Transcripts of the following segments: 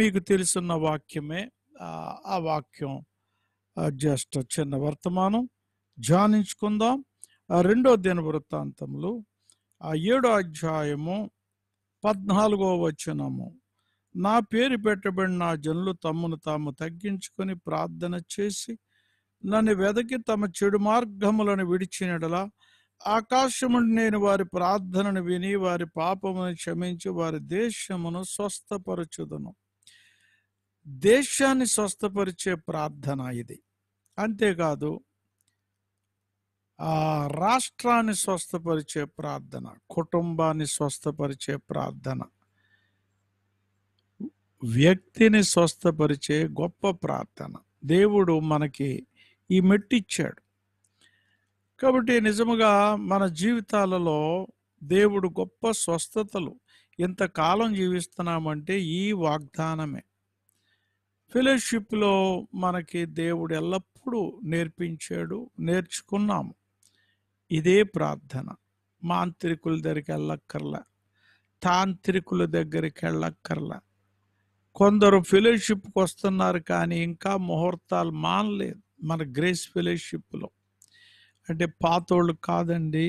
మీకు తెలుసున్న వాక్యమే ఆ వాక్యం జస్ట్ చిన్న వర్తమానం ధ్యానించుకుందాం రెండో దిన వృత్తాంతములు ఏడో అధ్యాయము పద్నాలుగో వచనము నా పేరు పెట్టబడిన జనులు తమ్మును తాము తగ్గించుకొని ప్రార్థన చేసి నన్ను వెదకి తమ చెడు మార్గములను విడిచినడలా ఆకాశము నేను వారి ప్రార్థనను విని వారి పాపమును క్షమించి వారి దేశమును స్వస్థపరచుదను దేశాన్ని స్వస్థపరిచే ప్రార్థన ఇది అంతేకాదు ఆ రాష్ట్రాన్ని స్వస్థపరిచే ప్రార్థన కుటుంబాన్ని స్వస్థపరిచే ప్రార్థన వ్యక్తిని స్వస్థపరిచే గొప్ప ప్రార్థన దేవుడు మనకి ఈ మెట్టిచ్చాడు కాబట్టి నిజముగా మన జీవితాలలో దేవుడు గొప్ప స్వస్థతలు ఇంతకాలం జీవిస్తున్నామంటే ఈ వాగ్దానమే ఫెలోషిప్లో మనకి దేవుడు ఎల్లప్పుడూ నేర్పించాడు నేర్చుకున్నాము ఇదే ప్రార్థన మాంత్రికుల దగ్గరికి వెళ్ళక్కర్లా తాంత్రికుల దగ్గరికి వెళ్ళక్కర్లా కొందరు ఫెలోషిప్కి వస్తున్నారు కానీ ఇంకా ముహూర్తాలు మానలేదు మన గ్రేస్ ఫెలోషిప్లో అంటే పాతోళ్ళు కాదండి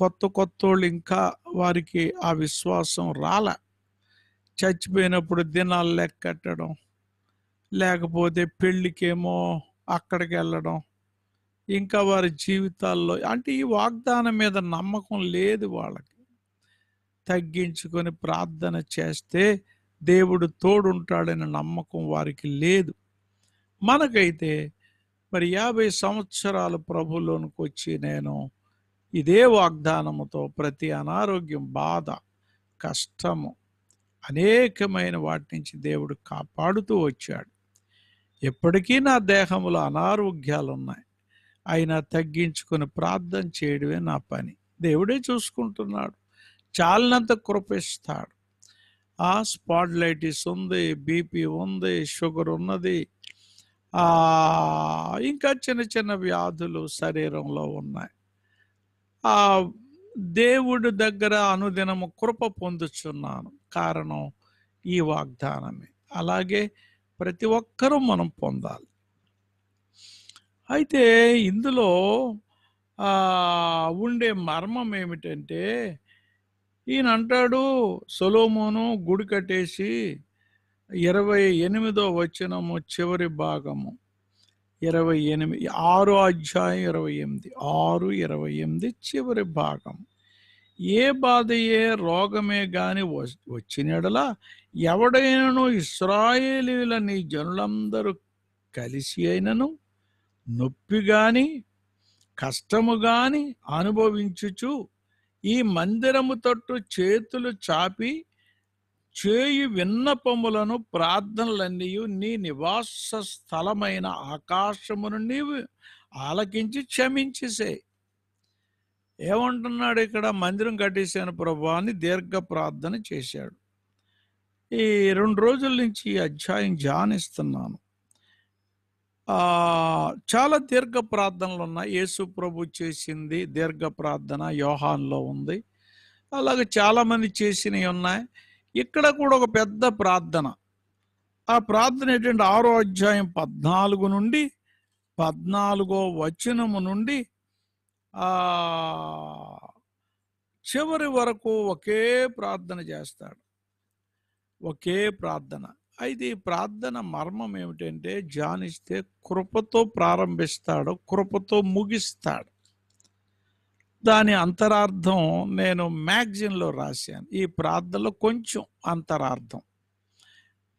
కొత్త కొత్త వాళ్ళు ఇంకా వారికి ఆ విశ్వాసం రాల చచ్చిపోయినప్పుడు దినాలు లెక్కట్టడం లేకపోతే పెళ్ళికేమో అక్కడికి వెళ్ళడం ఇంకా వారి జీవితాల్లో అంటే ఈ వాగ్దానం మీద నమ్మకం లేదు వాళ్ళకి తగ్గించుకొని ప్రార్థన చేస్తే దేవుడు తోడుంటాడనే నమ్మకం వారికి లేదు మనకైతే మరి యాభై సంవత్సరాలు ప్రభులోనికి వచ్చి నేను ఇదే వాగ్దానముతో ప్రతి అనారోగ్యం బాధ కష్టము అనేకమైన వాటి నుంచి దేవుడు కాపాడుతూ వచ్చాడు ఎప్పటికీ నా దేహంలో అనారోగ్యాలు ఉన్నాయి అయినా తగ్గించుకొని ప్రార్థన చేయడమే నా పని దేవుడే చూసుకుంటున్నాడు చాలినంత కృపిస్తాడు ఆ స్పాట్లైటిస్ ఉంది బీపీ ఉంది షుగర్ ఉన్నది ఇంకా చిన్న చిన్న వ్యాధులు శరీరంలో ఉన్నాయి ఆ దేవుడి దగ్గర అనుదినము కృప పొందుచున్నాను కారణం ఈ వాగ్దానమే అలాగే ప్రతి ఒక్కరూ మనం పొందాలి అయితే ఇందులో ఉండే మర్మం ఏమిటంటే ఈయన అంటాడు సొలోమోను గుడి కట్టేసి ఇరవై ఎనిమిదో వచనము చివరి భాగము ఇరవై ఎనిమిది ఆరు అధ్యాయం ఇరవై ఎనిమిది ఆరు ఇరవై ఎనిమిది చివరి భాగం ఏ బాధయే రోగమే గాని వచ్చినడలా ఎవడైనను ఇస్రాయేలీల నీ జనులందరూ కలిసి అయినను నొప్పి గాని కష్టము గాని అనుభవించుచు ఈ మందిరము తట్టు చేతులు చాపి చేయి విన్నపములను ప్రార్థనలన్నీ నీ నివాస స్థలమైన ఆకాశమును నీవు ఆలకించి క్షమించేసే ఏమంటున్నాడు ఇక్కడ మందిరం కట్టేశాను ప్రభా అని దీర్ఘ ప్రార్థన చేశాడు ఈ రెండు రోజుల నుంచి ఈ అధ్యాయం ధ్యానిస్తున్నాను చాలా దీర్ఘ ప్రార్థనలు ఉన్నాయి యేసు ప్రభు చేసింది దీర్ఘ ప్రార్థన యోహాన్లో ఉంది అలాగే చాలామంది చేసినవి ఉన్నాయి ఇక్కడ కూడా ఒక పెద్ద ప్రార్థన ఆ ప్రార్థన ఏంటంటే ఆరో అధ్యాయం పద్నాలుగు నుండి పద్నాలుగో వచనము నుండి చివరి వరకు ఒకే ప్రార్థన చేస్తాడు ఒకే ప్రార్థన అయితే ఈ ప్రార్థన మర్మం ఏమిటంటే జానిస్తే కృపతో ప్రారంభిస్తాడు కృపతో ముగిస్తాడు దాని అంతరార్థం నేను మ్యాగజిన్లో రాశాను ఈ ప్రార్థనలో కొంచెం అంతరార్థం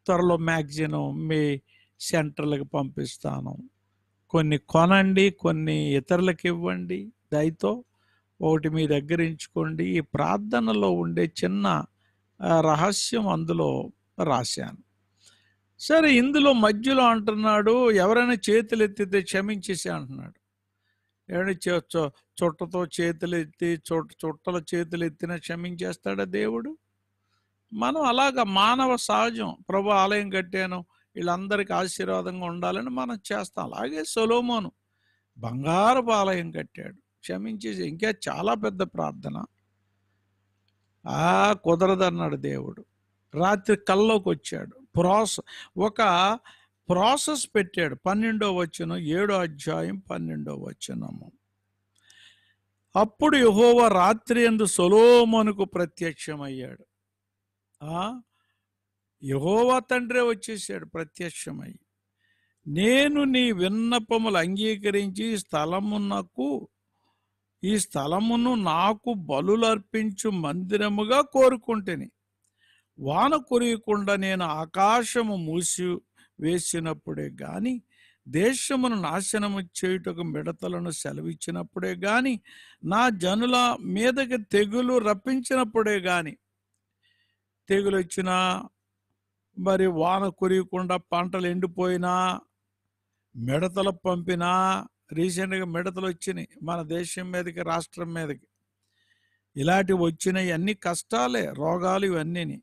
త్వరలో మ్యాగజిన్ మీ సెంటర్లకు పంపిస్తాను కొన్ని కొనండి కొన్ని ఇతరులకు ఇవ్వండి దయతో ఒకటి మీ దగ్గర ఎంచుకోండి ఈ ప్రార్థనలో ఉండే చిన్న రహస్యం అందులో రాశాను సరే ఇందులో మధ్యలో అంటున్నాడు ఎవరైనా చేతులు ఎత్తితే క్షమించేసి అంటున్నాడు ఏమైనా చుట్టతో చేతులు ఎత్తి చుట్ట చుట్టల చేతులు ఎత్తినా క్షమించేస్తాడా దేవుడు మనం అలాగ మానవ సహజం ప్రభు ఆలయం కట్టాను వీళ్ళందరికీ ఆశీర్వాదంగా ఉండాలని మనం చేస్తాం అలాగే సొలోమోను బంగారపు ఆలయం కట్టాడు క్షమించేసి ఇంకా చాలా పెద్ద ప్రార్థన ఆ కుదరదన్నాడు దేవుడు రాత్రి కల్లోకి వచ్చాడు ప్రాసెస్ ఒక ప్రాసెస్ పెట్టాడు పన్నెండో వచనం ఏడో అధ్యాయం పన్నెండో వచ్చనము అప్పుడు యహోవ రాత్రి ఎందు సొలోమోనుకు ప్రత్యక్షమయ్యాడు యహోవా తండ్రే వచ్చేసాడు ప్రత్యక్షమై నేను నీ విన్నపములు అంగీకరించి స్థలమునకు ఈ స్థలమును నాకు బలులర్పించు మందిరముగా కోరుకుంటేని వాన కురియకుండా నేను ఆకాశము మూసి వేసినప్పుడే గాని దేశమును నాశనము చేయుటకు మిడతలను సెలవిచ్చినప్పుడే గాని నా జనుల మీదకి తెగులు రప్పించినప్పుడే గాని తెగులు వచ్చినా మరి వాన కురియకుండా పంటలు ఎండిపోయినా మిడతలు పంపినా రీసెంట్గా మిడతలు వచ్చినాయి మన దేశం మీదకి రాష్ట్రం మీదకి ఇలాంటివి వచ్చినాయి అన్ని కష్టాలే రోగాలు ఇవన్నీ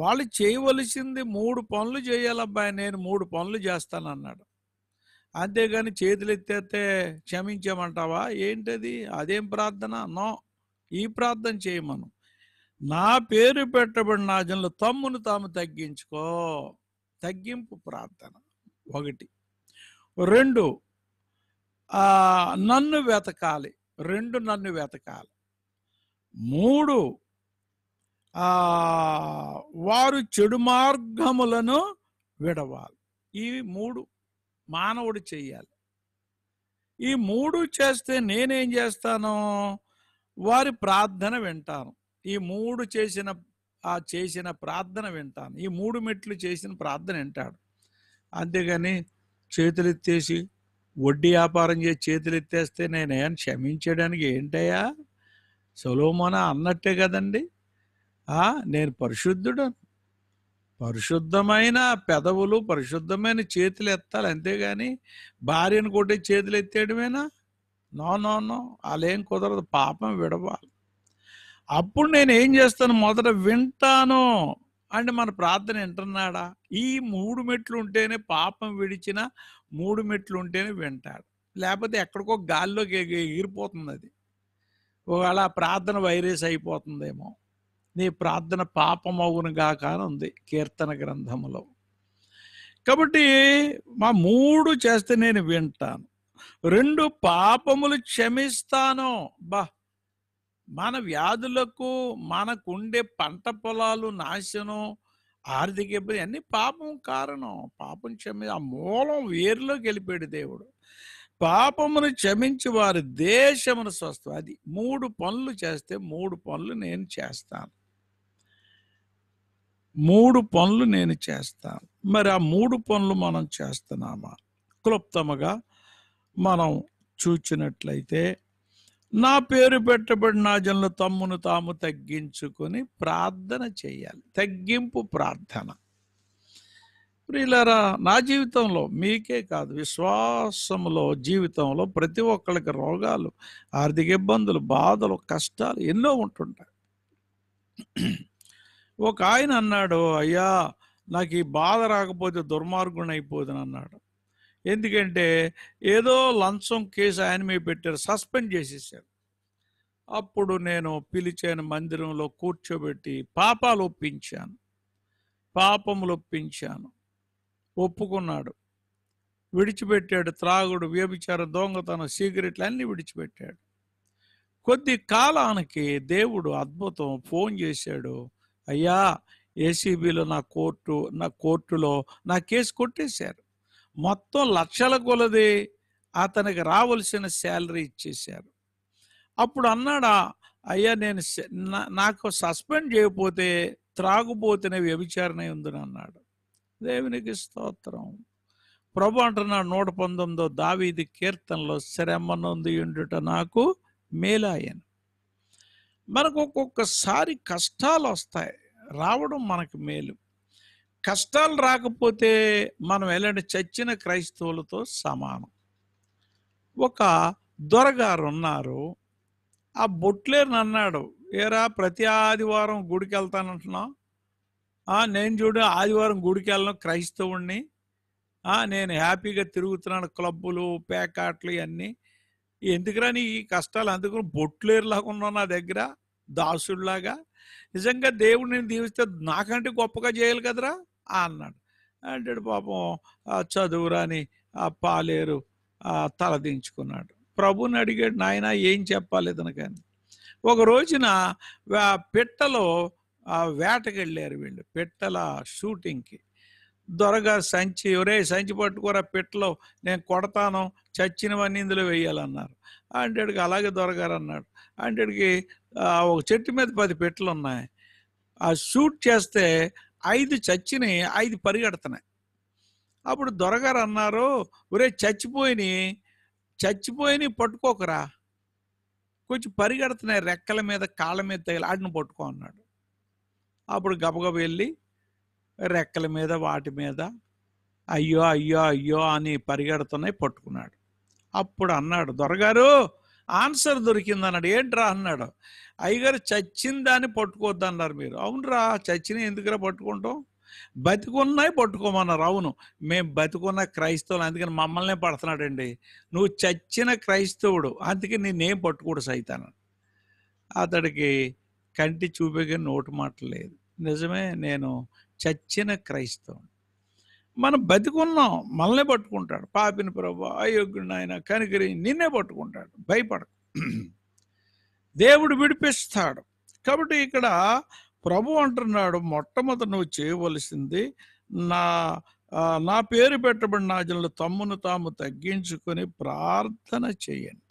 వాళ్ళు చేయవలసింది మూడు పనులు చేయాలబ్బాయి నేను మూడు పనులు చేస్తానన్నాడు అంతేగాని చేతులు ఎత్తేస్తే క్షమించమంటావా ఏంటది అదేం ప్రార్థన నో ఈ ప్రార్థన చేయమను నా పేరు పెట్టబడిన నాజన్లు తమ్మును తాము తగ్గించుకో తగ్గింపు ప్రార్థన ఒకటి రెండు నన్ను వెతకాలి రెండు నన్ను వెతకాలి మూడు వారు చెడు మార్గములను విడవాలి ఈ మూడు మానవుడు చేయాలి ఈ మూడు చేస్తే నేనేం చేస్తాను వారి ప్రార్థన వింటాను ఈ మూడు చేసిన ఆ చేసిన ప్రార్థన వింటాను ఈ మూడు మెట్లు చేసిన ప్రార్థన వింటాడు అంతేగాని ఎత్తేసి వడ్డీ వ్యాపారం చేసి చేతులు ఎత్తేస్తే నేనేం క్షమించడానికి ఏంటయ్యా సొలోమోన అన్నట్టే కదండి నేను పరిశుద్ధుడు పరిశుద్ధమైన పెదవులు పరిశుద్ధమైన చేతులు ఎత్తాలి అంతేగాని భార్యను కొట్టి చేతులు ఎత్తేయడమేనా నో నో నో అలేం కుదరదు పాపం విడవాలి అప్పుడు నేను ఏం చేస్తాను మొదట వింటాను అంటే మన ప్రార్థన వింటున్నాడా ఈ మూడు మెట్లు ఉంటేనే పాపం విడిచిన మూడు మెట్లు ఉంటేనే వింటాడు లేకపోతే ఎక్కడికో గాల్లోకి ఎగిరిపోతుంది అది ఒకవేళ ప్రార్థన వైరస్ అయిపోతుందేమో నీ ప్రార్థన పాపమవును గాక అని ఉంది కీర్తన గ్రంథంలో కాబట్టి మా మూడు చేస్తే నేను వింటాను రెండు పాపములు క్షమిస్తాను బా మన వ్యాధులకు మనకుండే పంట పొలాలు నాశనం ఆర్థిక ఇబ్బంది అన్ని పాపం కారణం పాపం క్షమి ఆ మూలం వేరులోకి వెళ్ళిపోయాడు దేవుడు పాపమును క్షమించి వారి దేశమును స్వస్థ అది మూడు పనులు చేస్తే మూడు పనులు నేను చేస్తాను మూడు పనులు నేను చేస్తాను మరి ఆ మూడు పనులు మనం చేస్తున్నామా క్లుప్తముగా మనం చూచినట్లయితే నా పేరు పెట్టబడిన జన్లు తమ్మును తాము తగ్గించుకొని ప్రార్థన చేయాలి తగ్గింపు ప్రార్థన ప్రియులరా నా జీవితంలో మీకే కాదు విశ్వాసంలో జీవితంలో ప్రతి ఒక్కరికి రోగాలు ఆర్థిక ఇబ్బందులు బాధలు కష్టాలు ఎన్నో ఉంటుంటాయి ఒక ఆయన అన్నాడు అయ్యా నాకు ఈ బాధ రాకపోతే దుర్మార్గుని అయిపోదని అన్నాడు ఎందుకంటే ఏదో లంచం కేసు ఆయన మీద పెట్టారు సస్పెండ్ చేసేసారు అప్పుడు నేను పిలిచాను మందిరంలో కూర్చోబెట్టి పాపాలు ఒప్పించాను పాపములు ఒప్పించాను ఒప్పుకున్నాడు విడిచిపెట్టాడు త్రాగుడు వ్యభిచార దొంగతనం సీక్రెట్లు అన్నీ విడిచిపెట్టాడు కొద్ది కాలానికి దేవుడు అద్భుతం ఫోన్ చేశాడు అయ్యా ఏసీబీలో నా కోర్టు నా కోర్టులో నా కేసు కొట్టేశారు మొత్తం లక్షల కొలది అతనికి రావాల్సిన శాలరీ ఇచ్చేశారు అప్పుడు అన్నాడా అయ్యా నేను నాకు సస్పెండ్ చేయకపోతే త్రాగుపోతేనే వ్యభిచారణ ఉందని అన్నాడు దేవునికి స్తోత్రం ప్రభు అంటున్నాడు నూట పంతొమ్మిదో దావీది కీర్తనలో శ్రమనుంది ఉండుట నాకు మేలాయను మనకు ఒక్కొక్కసారి కష్టాలు వస్తాయి రావడం మనకు మేలు కష్టాలు రాకపోతే మనం ఎలాంటి చచ్చిన క్రైస్తవులతో సమానం ఒక దొరగారు ఉన్నారు ఆ బొట్లేరు అన్నాడు ఏరా ప్రతి ఆదివారం గుడికి వెళ్తానంటున్నావు నేను చూడు ఆదివారం గుడికి వెళ్ళను క్రైస్తవుణ్ణి నేను హ్యాపీగా తిరుగుతున్నాను క్లబ్బులు ప్యాకాట్లు ఇవన్నీ ఎందుకురా నీ ఈ కష్టాలు అందుకు బొట్లేరులాగా ఉన్నావు నా దగ్గర దాసుడిలాగా నిజంగా దేవుడిని దీవిస్తే నాకంటే గొప్పగా చేయాలి కదరా అన్నాడు అంటాడు పాపం చదువురాని ఆ పాలేరు తలదించుకున్నాడు ప్రభుని అడిగాడు నాయన ఏం చెప్పాలి ఇతనికని ఒక రోజున పిట్టలో వేటకెళ్ళారు వీళ్ళు పిట్టల షూటింగ్కి దొరగా సంచి ఒరే సంచి పట్టుకోరా పిట్టలో నేను కొడతాను చచ్చినవన్నీ ఇందులో వేయాలన్నారు అంటేడికి అలాగే దొరగారు అన్నాడు అంటేడికి ఒక చెట్టు మీద పది పెట్టలు ఉన్నాయి ఆ షూట్ చేస్తే ఐదు చచ్చిని ఐదు పరిగెడుతున్నాయి అప్పుడు దొరగారు అన్నారు ఒరే చచ్చిపోయినాయి చచ్చిపోయిన పట్టుకోకరా కొంచెం పరిగెడుతున్నాయి రెక్కల మీద కాళ్ళ మీద తగిలి ఆటిని పట్టుకో అన్నాడు అప్పుడు గబగబ వెళ్ళి రెక్కల మీద వాటి మీద అయ్యో అయ్యో అయ్యో అని పరిగెడుతున్నాయి పట్టుకున్నాడు అప్పుడు అన్నాడు దొరగారు ఆన్సర్ దొరికింది అన్నాడు ఏంట్రా అన్నాడు అయ్యగారు చచ్చిందా అని పట్టుకోవద్దన్నారు మీరు అవునరా చచ్చిన ఎందుకురా పట్టుకుంటాం బతికున్నాయి పట్టుకోమన్నా రావును మేము బతికున్న క్రైస్తవులు అందుకని మమ్మల్నే పడుతున్నాడండి నువ్వు చచ్చిన క్రైస్తవుడు అందుకే నేనేం పట్టుకోడు సైతాను అతడికి కంటి చూపే నోటు మాట లేదు నిజమే నేను చచ్చిన క్రైస్తవుడు మనం బతికున్నాం మనల్నే పట్టుకుంటాడు పాపిని ప్రభు అయోగ్యుడు ఆయన కనికరి నిన్నే పట్టుకుంటాడు భయపడ దేవుడు విడిపిస్తాడు కాబట్టి ఇక్కడ ప్రభు అంటున్నాడు మొట్టమొదట నువ్వు చేయవలసింది నా నా పేరు పెట్టబడిన జనులు తమ్మును తాము తగ్గించుకొని ప్రార్థన చేయండి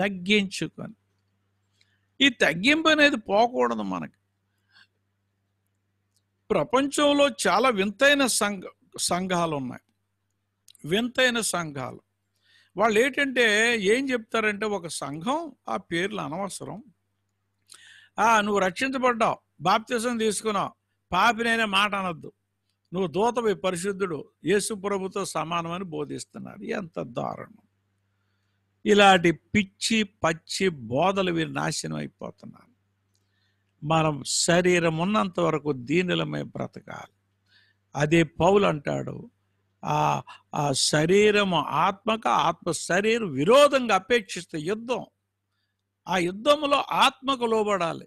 తగ్గించుకొని ఈ తగ్గింపు అనేది పోకూడదు మనకి ప్రపంచంలో చాలా వింతైన సంఘ సంఘాలు ఉన్నాయి వింతైన సంఘాలు వాళ్ళు ఏంటంటే ఏం చెప్తారంటే ఒక సంఘం ఆ పేర్లు అనవసరం ఆ నువ్వు రక్షించబడ్డావు బాప్తిసం తీసుకున్నావు పాపినైనా మాట అనొద్దు నువ్వు దూతవి పరిశుద్ధుడు యేసు ప్రభుతో సమానమని బోధిస్తున్నారు ఎంత దారుణం ఇలాంటి పిచ్చి పచ్చి బోధలు వీరు నాశనం అయిపోతున్నాను మనం శరీరం ఉన్నంత వరకు దీనిలమే బ్రతకాలి అదే పౌలు అంటాడు ఆ ఆ శరీరము ఆత్మక ఆత్మ శరీరం విరోధంగా అపేక్షిస్తే యుద్ధం ఆ యుద్ధంలో ఆత్మకు లోబడాలి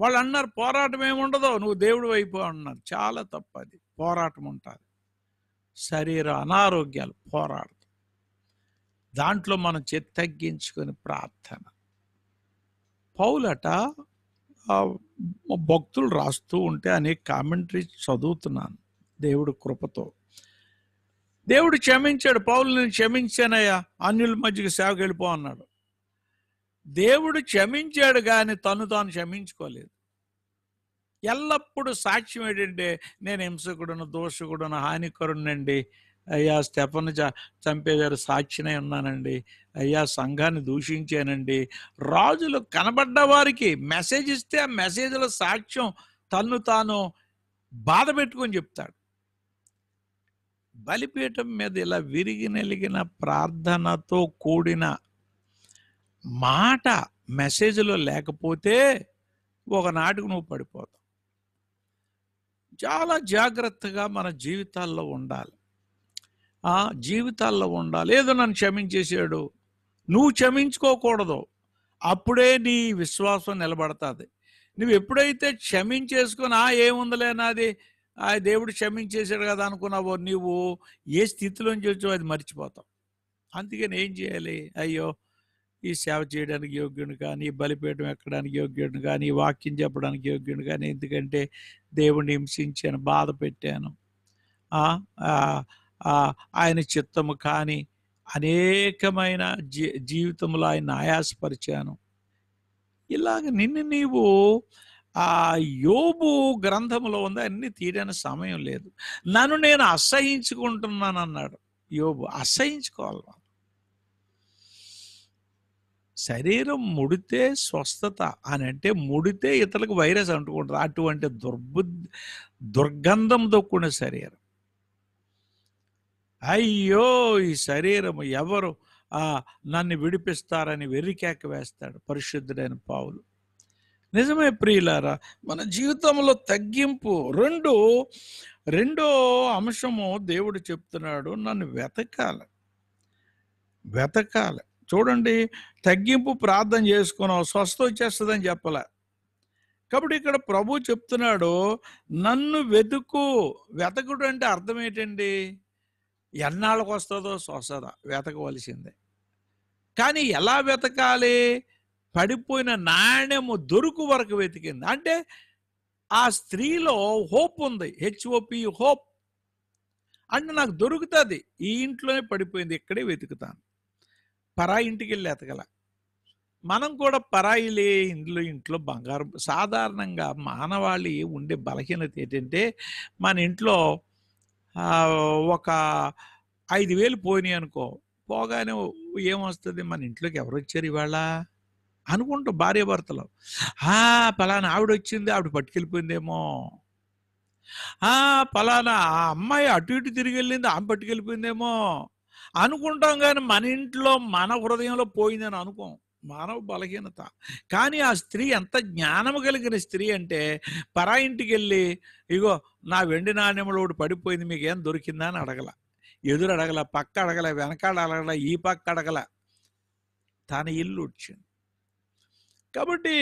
వాళ్ళు అన్నారు పోరాటం ఏముండదో నువ్వు దేవుడు వైపు అన్నారు చాలా తప్పది పోరాటం ఉంటుంది శరీర అనారోగ్యాలు పోరాడదు దాంట్లో మనం తగ్గించుకొని ప్రార్థన పౌలట భక్తులు రాస్తూ ఉంటే అనేక కామెంటరీ చదువుతున్నాను దేవుడు కృపతో దేవుడు క్షమించాడు పౌలు నేను క్షమించానయ్యా అన్యుల మధ్యకి సేవకి వెళ్ళిపో అన్నాడు దేవుడు క్షమించాడు కానీ తను తాను క్షమించుకోలేదు ఎల్లప్పుడూ సాక్ష్యం ఏంటంటే నేను హింసకుడును దోషకుడును హానికరుణ్ణండి అయ్యా స్టెఫన్ చంపేదారు సాక్షినే ఉన్నానండి అయ్యా సంఘాన్ని దూషించానండి రాజులు కనబడ్డ వారికి మెసేజ్ ఇస్తే ఆ మెసేజ్ల సాక్ష్యం తన్ను తాను బాధ పెట్టుకొని చెప్తాడు బలిపీఠం మీద ఇలా విరిగి నలిగిన ప్రార్థనతో కూడిన మాట మెసేజ్లో లేకపోతే ఒకనాటికి నువ్వు పడిపోతావు చాలా జాగ్రత్తగా మన జీవితాల్లో ఉండాలి ఆ జీవితాల్లో ఉండాలి ఏదో నన్ను క్షమించేసాడు నువ్వు క్షమించుకోకూడదు అప్పుడే నీ విశ్వాసం నిలబడుతుంది నువ్వు ఎప్పుడైతే క్షమించేసుకుని ఆ ఏముందిలే నాది ఆ దేవుడు క్షమించేశాడు కదా అనుకున్నావో నువ్వు ఏ స్థితిలోంచి వచ్చో అది మర్చిపోతావు అందుకని ఏం చేయాలి అయ్యో ఈ సేవ చేయడానికి యోగ్యుని కానీ బలిపీఠం ఎక్కడానికి యోగ్యుని కానీ వాక్యం చెప్పడానికి యోగ్యుని కానీ ఎందుకంటే దేవుణ్ణి హింసించాను బాధ పెట్టాను ఆయన చిత్తము కానీ అనేకమైన జీ జీవితంలో ఆయన ఆయాసపరిచాను ఇలాగ నిన్ను నీవు ఆ యోబు గ్రంథంలో ఉంది అన్ని తీరని సమయం లేదు నన్ను నేను అసహించుకుంటున్నాను అన్నాడు యోబు అసహించుకోవాలి శరీరం ముడితే స్వస్థత అని అంటే ముడితే ఇతరులకు వైరస్ అంటుకుంటుంది అటువంటి దుర్బు దుర్గంధంతో కూడిన శరీరం అయ్యో ఈ శరీరం ఎవరు నన్ను విడిపిస్తారని వెర్రికేక వేస్తాడు పరిశుద్ధుడైన పావులు నిజమే ప్రియులారా మన జీవితంలో తగ్గింపు రెండు రెండో అంశము దేవుడు చెప్తున్నాడు నన్ను వెతకాలి వెతకాలి చూడండి తగ్గింపు ప్రార్థన చేసుకున్నాం స్వస్థ వచ్చేస్తుందని చెప్పలే కాబట్టి ఇక్కడ ప్రభు చెప్తున్నాడు నన్ను వెతుకు వెతకుడు అంటే అర్థం ఏంటండి ఎన్నాళ్ళకు వస్తుందో స్వస్థత వెతకవలసిందే కానీ ఎలా వెతకాలి పడిపోయిన నాణ్యము దొరుకు వరకు వెతికింది అంటే ఆ స్త్రీలో హోప్ ఉంది హెచ్ఓపి హోప్ అంటే నాకు దొరుకుతుంది ఈ ఇంట్లోనే పడిపోయింది ఇక్కడే వెతుకుతాను పరాయి ఇంటికి వెళ్ళి ఎతగల మనం కూడా పరాయిలే ఇందులో ఇంట్లో బంగారం సాధారణంగా మానవాళి ఉండే బలహీనత ఏంటంటే మన ఇంట్లో ఒక ఐదు వేలు పోయినాయి అనుకో పోగానే ఏమొస్తుంది మన ఇంట్లోకి ఎవరు వచ్చారు ఇవాళ అనుకుంటాం భార్యాభర్తలు పలానా ఆవిడ వచ్చింది ఆవిడ పట్టుకెళ్ళిపోయిందేమో పలానా ఆ అమ్మాయి అటు ఇటు తిరిగి వెళ్ళింది ఆమె పట్టుకెళ్ళిపోయిందేమో అనుకుంటాం కానీ మన ఇంట్లో మన హృదయంలో పోయిందని అనుకోం మానవ బలహీనత కానీ ఆ స్త్రీ ఎంత జ్ఞానము కలిగిన స్త్రీ అంటే పరా ఇంటికి వెళ్ళి ఇగో నా వెండి నాణ్యములో ఒకటి పడిపోయింది ఏం దొరికిందా అని అడగల ఎదురు అడగల పక్క అడగల వెనకాడ అడగల ఈ పక్క అడగల తన ఇల్లు వచ్చింది కాబట్టి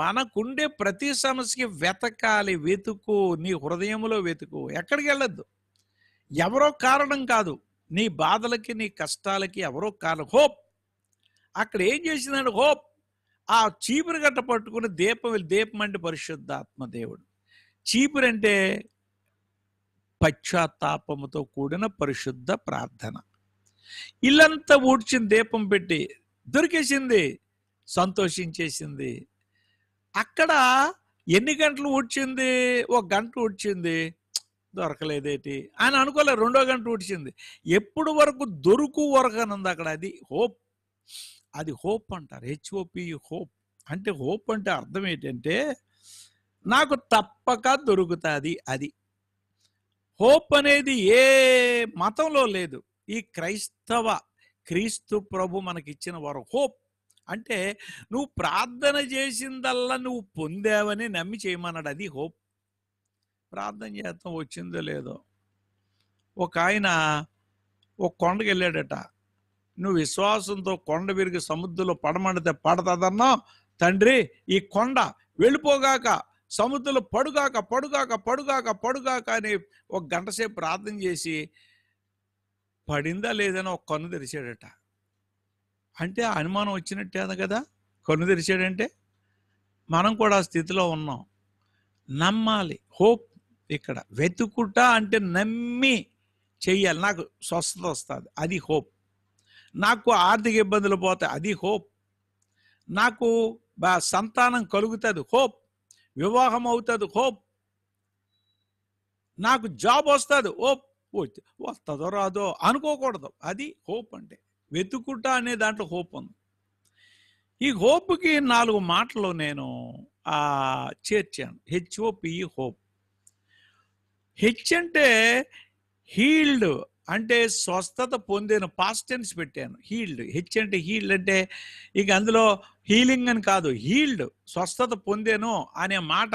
మనకుండే ప్రతి సమస్యకి వెతకాలి వెతుకు నీ హృదయంలో వెతుకు ఎక్కడికి వెళ్ళద్దు ఎవరో కారణం కాదు నీ బాధలకి నీ కష్టాలకి ఎవరో కాదు హోప్ అక్కడ ఏం చేసిందంటే హోప్ ఆ చీపురు గట్ట పట్టుకుని దీపం దీపం అంటే పరిశుద్ధాత్మ దేవుడు చీపురు అంటే పశ్చాత్తాపముతో కూడిన పరిశుద్ధ ప్రార్థన ఇల్లంతా ఊడ్చిన దీపం పెట్టి దొరికేసింది సంతోషించేసింది అక్కడ ఎన్ని గంటలు ఊడ్చింది ఒక గంట ఊడ్చింది దొరకలేదేటి అని అనుకోలే రెండో గంట ఊడ్చింది ఎప్పుడు వరకు దొరుకు ఉంది అక్కడ అది హోప్ అది హోప్ అంటారు హెచ్ఓపి హోప్ అంటే హోప్ అంటే అర్థం ఏంటంటే నాకు తప్పక దొరుకుతుంది అది హోప్ అనేది ఏ మతంలో లేదు ఈ క్రైస్తవ క్రీస్తు ప్రభు మనకిచ్చిన వారు హోప్ అంటే నువ్వు ప్రార్థన చేసిందల్లా నువ్వు పొందావని నమ్మి చేయమన్నాడు అది హోప్ ప్రార్థన చేద్దాం వచ్చిందో లేదో ఒక ఆయన ఒక కొండకి వెళ్ళాడట నువ్వు విశ్వాసంతో కొండ విరిగి సముద్రంలో పడమండితే పడతాదన్నా తండ్రి ఈ కొండ వెళ్ళిపోగాక సముద్రంలో పడుగాక పడుగాక పడుగాక పడుగాక అని ఒక గంట సేపు ప్రార్థన చేసి పడిందా లేదని ఒక కన్ను తెరిచాడట అంటే అనుమానం వచ్చినట్టే కదా కన్ను తెరిచాడంటే మనం కూడా స్థితిలో ఉన్నాం నమ్మాలి హోప్ ఇక్కడ వెతుకుట అంటే నమ్మి చెయ్యాలి నాకు స్వస్థత వస్తుంది అది హోప్ నాకు ఆర్థిక ఇబ్బందులు పోతాయి అది హోప్ నాకు సంతానం కలుగుతుంది హోప్ వివాహం అవుతుంది హోప్ నాకు జాబ్ వస్తుంది హోప్ వస్తుందో రాదో అనుకోకూడదు అది హోప్ అంటే వెతుకుట అనే దాంట్లో హోప్ ఉంది ఈ హోప్కి నాలుగు మాటలు నేను చేర్చాను హెచ్ఓపి హోప్ హెచ్ అంటే హీల్డ్ అంటే స్వస్థత పొందిన పాస్టెన్స్ పెట్టాను హీల్డ్ హెచ్ అంటే హీల్డ్ అంటే ఇక అందులో హీలింగ్ అని కాదు హీల్డ్ స్వస్థత పొందాను అనే మాట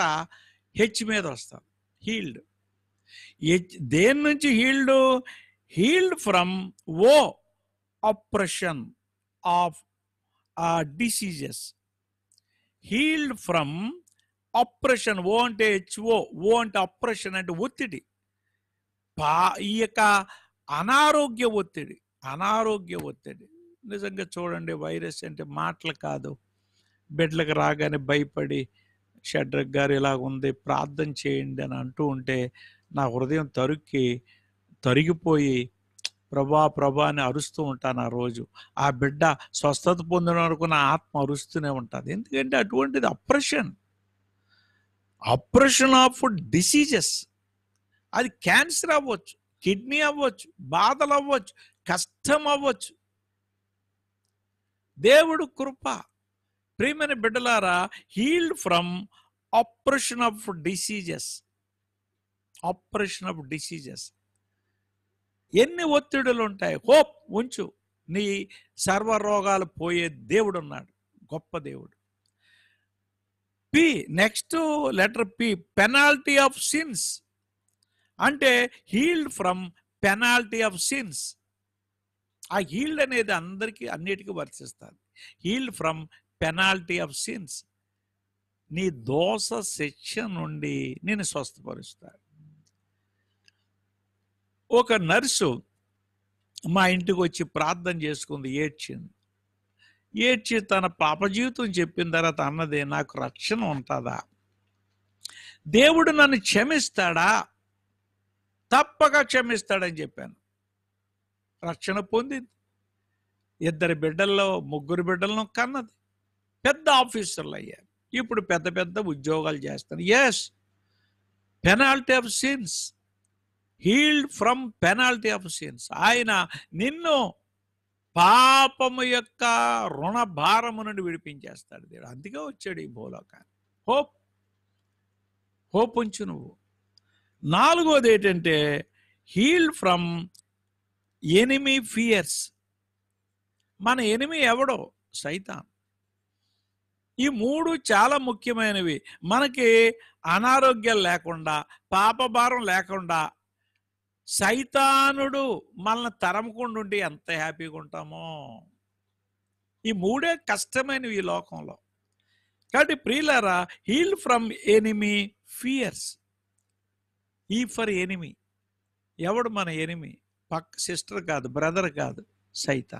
హెచ్ మీద వస్తాను హీల్డ్ హెచ్ దేని నుంచి healed healed from O oppression of diseases healed from oppression O అంటే హెచ్ఓ ఓ అంటే అప్రెషన్ అంటే ఒత్తిడి పా ఈ యొక్క అనారోగ్య ఒత్తిడి అనారోగ్య ఒత్తిడి నిజంగా చూడండి వైరస్ అంటే మాటలు కాదు బిడ్డలకు రాగానే భయపడి షడ్రక్ గారు ఇలాగుంది ఉంది ప్రార్థన చేయండి అని అంటూ ఉంటే నా హృదయం తరుక్కి తరిగిపోయి ప్రభా ప్రభా అని అరుస్తూ ఉంటాను ఆ రోజు ఆ బిడ్డ స్వస్థత పొందిన వరకు నా ఆత్మ అరుస్తూనే ఉంటుంది ఎందుకంటే అటువంటిది అప్రెషన్ అప్రెషన్ ఆఫ్ డిసీజెస్ అది క్యాన్సర్ అవ్వచ్చు కిడ్నీ అవ్వచ్చు బాధలు అవ్వచ్చు కష్టం అవ్వచ్చు దేవుడు కృప ప్రేమని బిడ్డలారా healed from operation of diseases operation of diseases ఎన్ని ఒత్తిడులు ఉంటాయి హోప్ ఉంచు నీ సర్వరోగాలు పోయే దేవుడు ఉన్నాడు గొప్ప దేవుడు P next letter P penalty of sins అంటే healed from penalty of sins ఆ హీల్డ్ అనేది అందరికీ అన్నిటికీ వర్తిస్తుంది healed from penalty of sins నీ దోష శిక్ష నుండి నేను స్వస్థపరుస్తాను ఒక నర్సు మా ఇంటికి వచ్చి ప్రార్థన చేసుకుంది ఏడ్చింది ఏడ్చి తన పాప జీవితం చెప్పిన తర్వాత అన్నదే నాకు రక్షణ ఉంటుందా దేవుడు నన్ను క్షమిస్తాడా తప్పక క్షమిస్తాడని చెప్పాను రక్షణ పొందింది ఇద్దరి బిడ్డల్లో ముగ్గురు బిడ్డలను కన్నది పెద్ద ఆఫీసర్లు అయ్యారు ఇప్పుడు పెద్ద పెద్ద ఉద్యోగాలు చేస్తారు yes penalty of sins healed from penalty of sins ఆయన నిన్ను పాపము యొక్క రుణభారము నుండి విడిపించేస్తాడు దేవుడు అందుకే వచ్చాడు ఈ భూలోకాన్ని హోప్ హోప్ ఉంచు నువ్వు నాలుగోది ఏంటంటే హీల్ ఫ్రమ్ ఎనిమీ ఫియర్స్ మన ఎనిమి ఎవడో సైతాన్ ఈ మూడు చాలా ముఖ్యమైనవి మనకి అనారోగ్యం లేకుండా పాపభారం లేకుండా సైతానుడు మనల్ని తరముకుండా ఉండి ఎంత హ్యాపీగా ఉంటామో ఈ మూడే కష్టమైనవి ఈ లోకంలో కాబట్టి ప్రియులారా హీల్ ఫ్రమ్ ఎనిమీ ఫియర్స్ ఈ ఫర్ ఎనిమి ఎవడు మన ఎనిమి పక్క సిస్టర్ కాదు బ్రదర్ కాదు సైత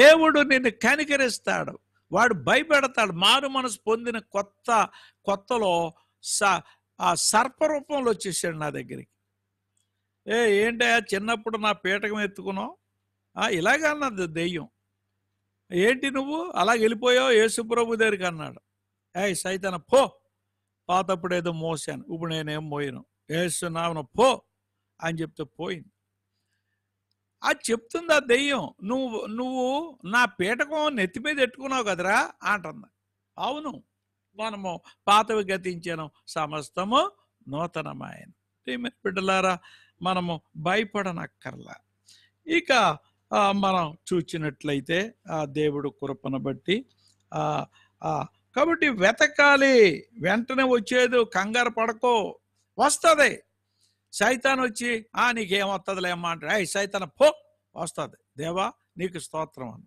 దేవుడు నిన్ను కనికరిస్తాడు వాడు భయపెడతాడు మారు మనసు పొందిన కొత్త కొత్తలో స ఆ సర్పరూపంలో వచ్చేసాడు నా దగ్గరికి ఏ ఏంటా చిన్నప్పుడు నా పీటకం ఎత్తుకున్నావు ఇలాగా అన్నది దెయ్యం ఏంటి నువ్వు అలా వెళ్ళిపోయావు యేసుప్రభు దగ్గరికి అన్నాడు ఏ సైతన పో పాతప్పుడు ఏదో మోసాను ఇప్పుడు నేనేం మోయను ఏసునామను పో అని చెప్తే పోయింది ఆ చెప్తుంది ఆ దెయ్యం నువ్వు నువ్వు నా పీటకం నెత్తి మీద ఎట్టుకున్నావు కదరా అంటుంది అవును మనము పాతవి గతించాను సమస్తము నూతనమాయను బిడ్డలారా మనము భయపడనక్కర్లా ఇక మనం చూచినట్లయితే ఆ దేవుడు కృపను బట్టి కాబట్టి వెతకాలి వెంటనే వచ్చేది కంగారు పడకో వస్తుంది సైతాన్ వచ్చి ఆ నీకేమొస్తుందిలేమ్మా అంటే ఐ సైతాన్ పో వస్తుంది దేవా నీకు స్తోత్రం అని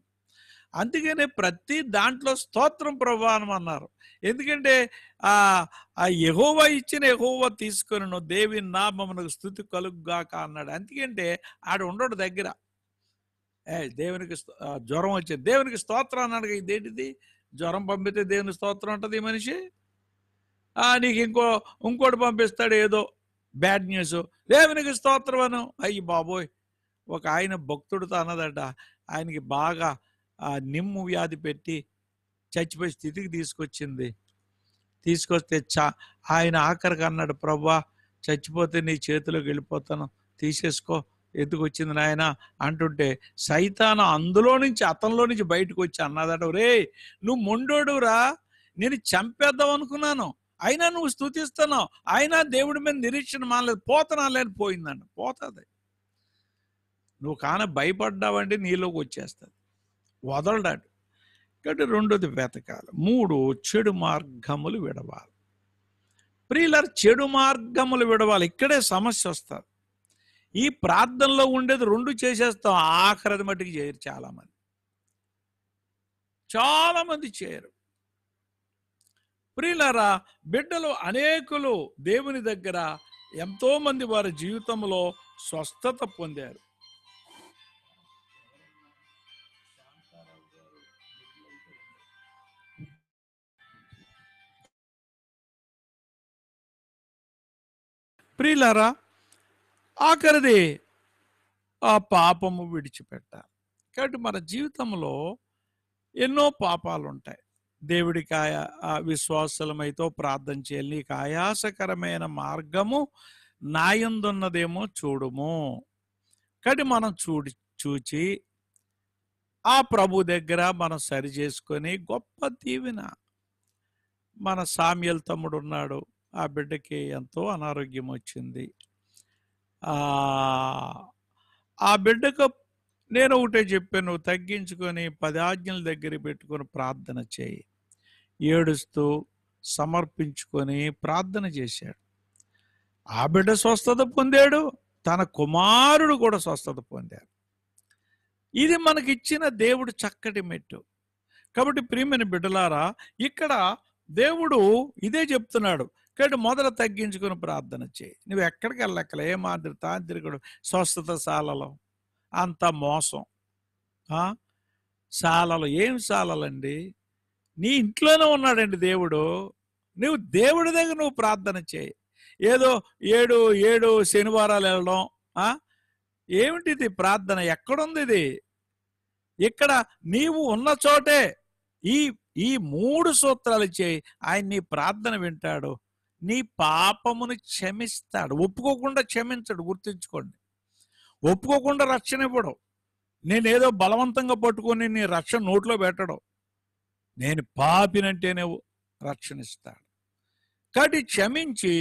అందుకనే ప్రతి దాంట్లో స్తోత్రం ప్రభానం అన్నారు ఎందుకంటే ఆ ఆ ఎహోవా ఇచ్చిన ఎహోవా తీసుకొని దేవి నామమునకు స్థుతి కలుగుగాక అన్నాడు అందుకంటే ఆడ ఉండడు దగ్గర ఏ దేవునికి జ్వరం వచ్చింది దేవునికి స్తోత్రం అన్నాడు ఇదేంటిది జ్వరం పంపితే దేవుని స్తోత్రం ఉంటుంది ఈ మనిషి నీకు ఇంకో ఇంకోటి పంపిస్తాడు ఏదో బ్యాడ్ న్యూస్ దేవునికి స్తోత్రం అను అయ్యి బాబోయ్ ఒక ఆయన భక్తుడితో అన్నదట ఆయనకి బాగా ఆ నిమ్ము వ్యాధి పెట్టి చచ్చిపోయే స్థితికి తీసుకొచ్చింది తీసుకొస్తే చా ఆయన ఆఖరికి అన్నాడు ప్రభా చచ్చిపోతే నీ చేతిలోకి వెళ్ళిపోతాను తీసేసుకో ఎందుకు వచ్చింది నాయన అంటుంటే సైతాన అందులో నుంచి అతనిలో నుంచి బయటకు వచ్చి అన్నదట రే నువ్వు మొండోడురా నేను చంపేద్దాం అనుకున్నాను అయినా నువ్వు స్థుతిస్తున్నావు అయినా దేవుడి మీద నిరీక్షణ మానలేదు లేని పోయిందన్న పోతుంది నువ్వు కాన భయపడ్డావంటే నీలోకి వచ్చేస్తుంది వదలడాడు కాబట్టి రెండోది వెతకాలి మూడు చెడు మార్గములు విడవాలి ప్రియులర్ చెడు మార్గములు విడవాలి ఇక్కడే సమస్య వస్తుంది ఈ ప్రార్థనలో ఉండేది రెండు చేసేస్తాం ఆఖరది మటుకు చేయరు చాలామంది చాలామంది చేయరు ప్రియులరా బిడ్డలు అనేకులు దేవుని దగ్గర ఎంతోమంది వారి జీవితంలో స్వస్థత పొందారు ప్రియులారా ఆఖరిది ఆ పాపము విడిచిపెట్టాలి కాబట్టి మన జీవితంలో ఎన్నో పాపాలు ఉంటాయి దేవుడికి ఆయా విశ్వాసలమైతో ప్రార్థన చేయాలి నీకు ఆయాసకరమైన మార్గము నాయందున్నదేమో చూడుము కాబట్టి మనం చూడి చూచి ఆ ప్రభు దగ్గర మనం సరి చేసుకొని గొప్ప దీవెన మన సామ్యల్ తమ్ముడు ఉన్నాడు ఆ బిడ్డకి ఎంతో అనారోగ్యం వచ్చింది ఆ బిడ్డకు నేను ఒకటే చెప్పాను తగ్గించుకొని పది ఆజ్ఞల దగ్గర పెట్టుకొని ప్రార్థన చేయి ఏడుస్తూ సమర్పించుకొని ప్రార్థన చేశాడు ఆ బిడ్డ స్వస్థత పొందాడు తన కుమారుడు కూడా స్వస్థత పొందాడు ఇది మనకిచ్చిన దేవుడు చక్కటి మెట్టు కాబట్టి ప్రియమైన బిడ్డలారా ఇక్కడ దేవుడు ఇదే చెప్తున్నాడు కాబట్టి మొదలు తగ్గించుకుని ప్రార్థన చేయి నువ్వు ఎక్కడికి వెళ్ళక్కల ఏ మాదిరి తాంత్రికుడు స్వస్థత సాలలో అంత మోసం సాలలు ఏం సాలలండి నీ ఇంట్లోనే ఉన్నాడండి దేవుడు నువ్వు దేవుడి దగ్గర నువ్వు ప్రార్థన చేయి ఏదో ఏడు ఏడు శనివారాలు వెళ్ళడం ఏమిటిది ప్రార్థన ఎక్కడుంది ఇది ఇక్కడ నీవు ఉన్న చోటే ఈ ఈ మూడు సూత్రాలు చేయి ఆయన్ని ప్రార్థన వింటాడు నీ పాపమును క్షమిస్తాడు ఒప్పుకోకుండా క్షమించడు గుర్తించుకోండి ఒప్పుకోకుండా రక్షణ ఇవ్వడం నేనేదో బలవంతంగా పట్టుకొని నీ రక్షణ నోట్లో పెట్టడం నేను పాపినంటేనే రక్షణ ఇస్తాడు కాబట్టి క్షమించి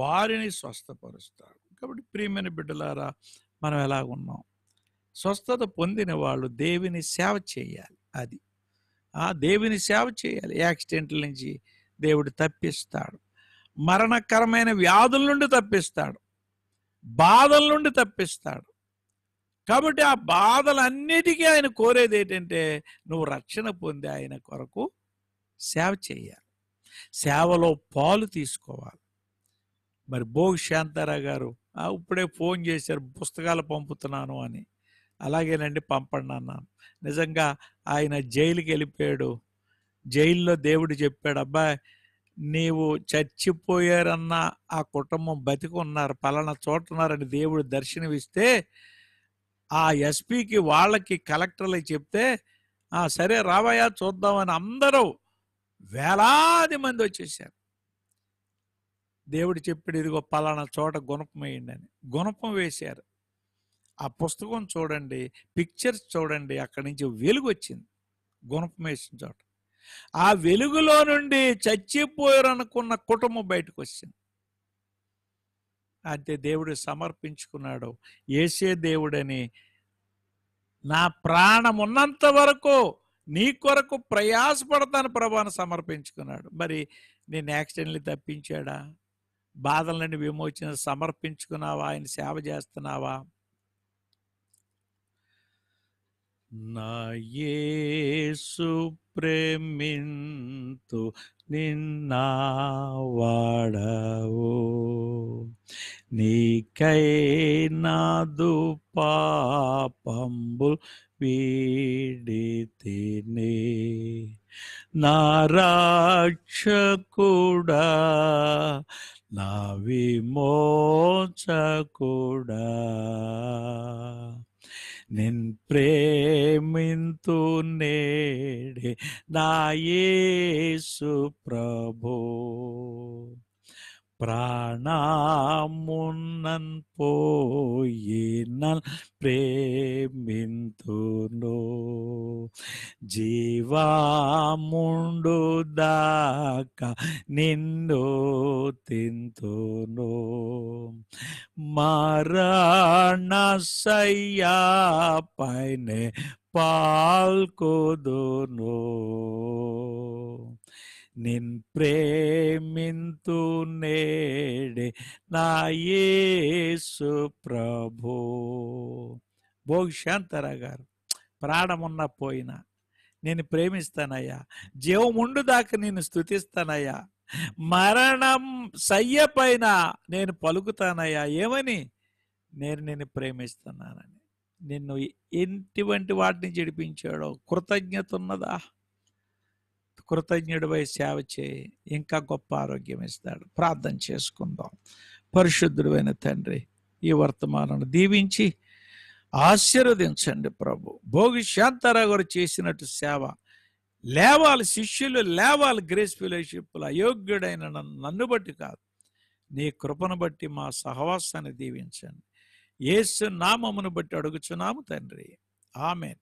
వారిని స్వస్థపరుస్తాడు కాబట్టి ప్రియమైన బిడ్డలారా మనం ఎలా ఉన్నాం స్వస్థత పొందిన వాళ్ళు దేవిని సేవ చేయాలి అది ఆ దేవిని సేవ చేయాలి యాక్సిడెంట్ల నుంచి దేవుడు తప్పిస్తాడు మరణకరమైన వ్యాధుల నుండి తప్పిస్తాడు బాధల నుండి తప్పిస్తాడు కాబట్టి ఆ బాధలన్నిటికీ ఆయన కోరేది ఏంటంటే నువ్వు రక్షణ పొంది ఆయన కొరకు సేవ చేయాలి సేవలో పాలు తీసుకోవాలి మరి భోగి శాంతారావు గారు ఇప్పుడే ఫోన్ చేశారు పుస్తకాలు పంపుతున్నాను అని అలాగేనండి పంపండి అన్నాను నిజంగా ఆయన జైలుకి వెళ్ళిపోయాడు జైల్లో దేవుడు చెప్పాడు అబ్బాయి నీవు చచ్చిపోయారన్న ఆ కుటుంబం బతికి ఉన్నారు పలానా చోట ఉన్నారని దేవుడు దర్శనమిస్తే ఆ ఎస్పీకి వాళ్ళకి కలెక్టర్లకి చెప్తే సరే రావయ్యా చూద్దామని అందరూ వేలాది మంది వచ్చేసారు దేవుడు చెప్పాడు ఇదిగో పలానా చోట గుణపం అని గుణపం వేశారు ఆ పుస్తకం చూడండి పిక్చర్స్ చూడండి అక్కడి నుంచి వెలుగు వచ్చింది గుణపం వేసిన చోట ఆ వెలుగులో నుండి చచ్చిపోయారనుకున్న కుటుంబం బయటకు వచ్చింది అంటే దేవుడు సమర్పించుకున్నాడు ఏసే దేవుడని నా ప్రాణం ఉన్నంత వరకు నీ కొరకు ప్రయాసపడతాను ప్రభాను సమర్పించుకున్నాడు మరి నేను యాక్సిడెంట్లు తప్పించాడా బాధల నుండి విమోచన సమర్పించుకున్నావా ఆయన సేవ చేస్తున్నావా నాయేసు ప్రేమింతు నిన్నా వాడవు నీకై నాదు పాపంబుల్ వీడితిని నారాక్షకుడా నా విమోచకుడా నిన్ ప్రేమింతు నేడే నాయేసు ప్రభో പ്രാണാമുണ്ണൻ പോയിനാൽ പ്രേമിന്തുനോ జీవాముండు దాక నిన్ను తింతును మరణశయ్యా పైన పాల్కొదును నిన్ ప్రేమింతు నేడే నా యేసు భోగి భోగ్శాంతర గారు ప్రాణమున్న పోయినా నేను ప్రేమిస్తానయ్యా జీవముండు దాకా నేను స్థుతిస్తానయ్యా మరణం సయ్య పైన నేను పలుకుతానయ్యా ఏమని నేను నిన్ను ప్రేమిస్తున్నానని నిన్ను ఎటువంటి వాటిని జడిపించాడో కృతజ్ఞత ఉన్నదా వై సేవ చేయి ఇంకా గొప్ప ఆరోగ్యం ఇస్తాడు ప్రార్థన చేసుకుందాం పరిశుద్ధుడైన తండ్రి ఈ వర్తమానాన్ని దీవించి ఆశీర్వదించండి ప్రభు భోగి శాంతారా గారు చేసినట్టు సేవ లేవాలి శిష్యులు లేవాలి గ్రేస్ ఫెలోషిప్లు అయోగ్యుడైన నన్ను బట్టి కాదు నీ కృపను బట్టి మా సహవాసాన్ని దీవించండి ఏసు నామమును బట్టి అడుగుచున్నాము తండ్రి ఆమెన్